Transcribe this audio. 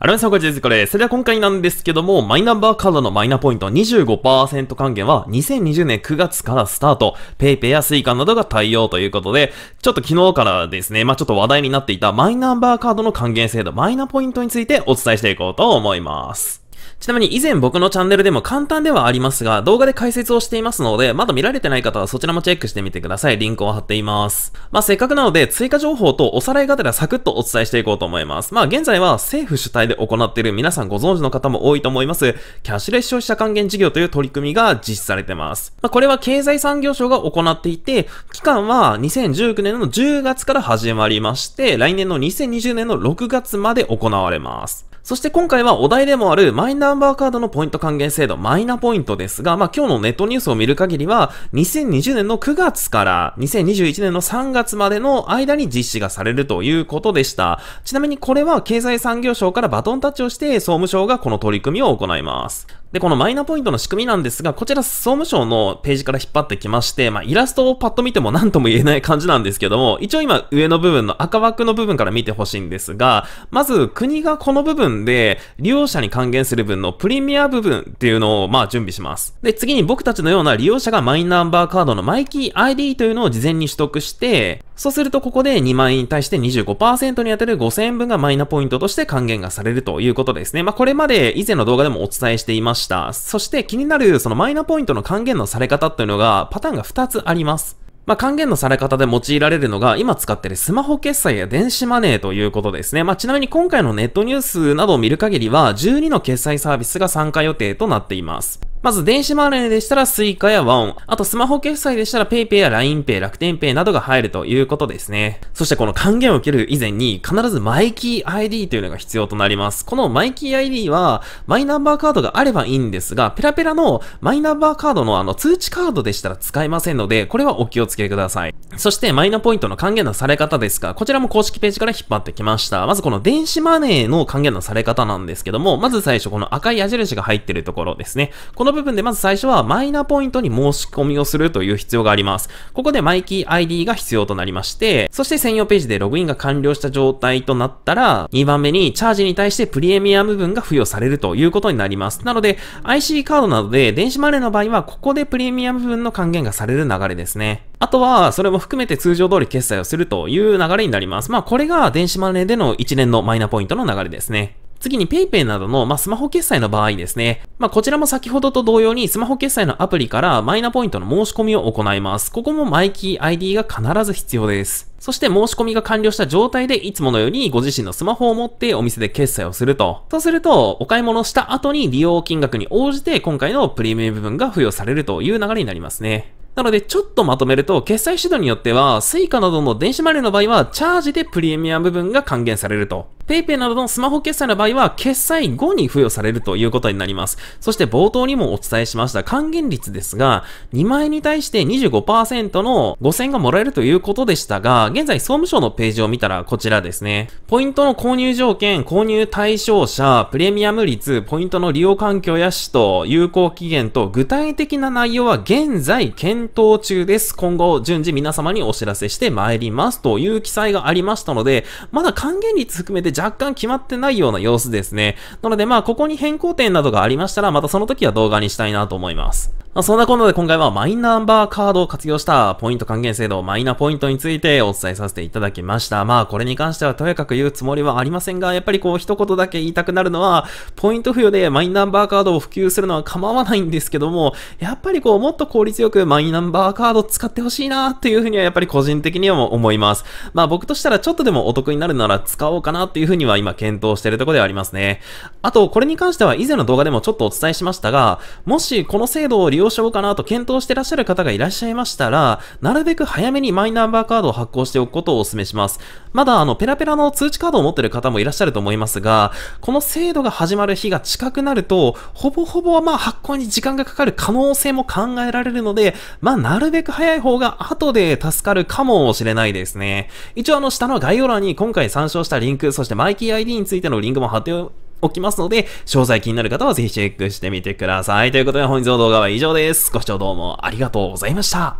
あらみさん、こんにちは、ずこです。それでは今回なんですけども、マイナンバーカードのマイナポイント25%還元は2020年9月からスタート。PayPay や Suica などが対応ということで、ちょっと昨日からですね、まあちょっと話題になっていたマイナンバーカードの還元制度、マイナポイントについてお伝えしていこうと思います。ちなみに以前僕のチャンネルでも簡単ではありますが、動画で解説をしていますので、まだ見られてない方はそちらもチェックしてみてください。リンクを貼っています。まあ、せっかくなので、追加情報とおさらいがてらサクッとお伝えしていこうと思います。まあ、現在は政府主体で行っている皆さんご存知の方も多いと思います、キャッシュレス消費者還元事業という取り組みが実施されています。まあ、これは経済産業省が行っていて、期間は2019年の10月から始まりまして、来年の2020年の6月まで行われます。そして今回はお題でもあるマイナンバーカードのポイント還元制度、マイナポイントですが、まあ今日のネットニュースを見る限りは、2020年の9月から2021年の3月までの間に実施がされるということでした。ちなみにこれは経済産業省からバトンタッチをして総務省がこの取り組みを行います。で、このマイナポイントの仕組みなんですが、こちら総務省のページから引っ張ってきまして、まあ、イラストをパッと見ても何とも言えない感じなんですけども、一応今上の部分の赤枠の部分から見てほしいんですが、まず国がこの部分で、利用者に還元する分のプレミア部分っていうのを、まあ、準備します。で、次に僕たちのような利用者がマイナンバーカードのマイキー ID というのを事前に取得して、そうするとここで2万円に対して25%に当たる5000円分がマイナポイントとして還元がされるということですね。まあ、これまで以前の動画でもお伝えしていました。そして気になるそのマイナポイントの還元のされ方というのがパターンが2つあります。まあ、還元のされ方で用いられるのが、今使ってるスマホ決済や電子マネーということですね。まあ、ちなみに今回のネットニュースなどを見る限りは、12の決済サービスが参加予定となっています。まず電子マネーでしたらスイカやワオン。あとスマホ決済でしたら PayPay や LINEPay、楽天 Pay などが入るということですね。そしてこの還元を受ける以前に必ずマイキー ID というのが必要となります。このマイキー ID はマイナンバーカードがあればいいんですが、ペラペラのマイナンバーカードのあの通知カードでしたら使えませんので、これはお気をつけください。そしてマイナポイントの還元のされ方ですが、こちらも公式ページから引っ張ってきました。まずこの電子マネーの還元のされ方なんですけども、まず最初この赤い矢印が入ってるところですね。このの部分でまず最初はマイナポイントに申し込みをするという必要があります。ここでマイキー ID が必要となりまして、そして専用ページでログインが完了した状態となったら、2番目にチャージに対してプレミアム分が付与されるということになります。なので、IC カードなどで電子マネーの場合は、ここでプレミアム分の還元がされる流れですね。あとは、それも含めて通常通り決済をするという流れになります。まあ、これが電子マネーでの一連のマイナポイントの流れですね。次に PayPay などの、まあ、スマホ決済の場合ですね。まあ、こちらも先ほどと同様にスマホ決済のアプリからマイナポイントの申し込みを行います。ここもマイキー ID が必ず必要です。そして申し込みが完了した状態でいつものようにご自身のスマホを持ってお店で決済をすると。そうすると、お買い物した後に利用金額に応じて今回のプレミアム部分が付与されるという流れになりますね。なので、ちょっとまとめると、決済手段によっては、Suica などの電子マネーの場合は、チャージでプレミアム部分が還元されると。PayPay などのスマホ決済の場合は、決済後に付与されるということになります。そして冒頭にもお伝えしました還元率ですが、2万円に対して25%の5000円がもらえるということでしたが、現在総務省のページを見たらこちらですね。ポイントの購入条件、購入対象者、プレミアム率、ポイントの利用環境や使途、有効期限と具体的な内容は現在検討中です。今後順次皆様にお知らせしてまいりますという記載がありましたので、まだ還元率含めて若干決まってないような様子ですね。なのでまあここに変更点などがありましたら、またその時は動画にしたいなと思います。まあ、そんなことで今回はマイナンバーカードを活用したポイント還元制度、マイナポイントについてお伝えさせていただきました。まあこれに関してはとやかく言うつもりはありませんが、やっぱりこう一言だけ言いたくなるのは、ポイント付与でマイナンバーカードを普及するのは構わないんですけども、やっぱりこうもっと効率よくマイナンバーカード使ってほしいなっていうふうにはやっぱり個人的には思います。まあ僕としたらちょっとでもお得になるなら使おうかなっていうふうには今検討してるところではありますね。あとこれに関しては以前の動画でもちょっとお伝えしましたが、もしこの制度を利用うしようかなと検討してらっしゃる方がいらっしゃいましたら、なるべく早めにマイナンバーカードを発行しておくことをお勧めします。まだあの、ペラペラの通知カードを持ってる方もいらっしゃると思いますが、この制度が始まる日が近くなると、ほぼほぼはまあ発行に時間がかかる可能性も考えられるので、まあなるべく早い方が後で助かるかもしれないですね。一応あの、下の概要欄に今回参照したリンク、そしてマイキー ID についてのリンクも貼っておきますので、詳細気になる方はぜひチェックしてみてください。ということで本日の動画は以上です。ご視聴どうもありがとうございました。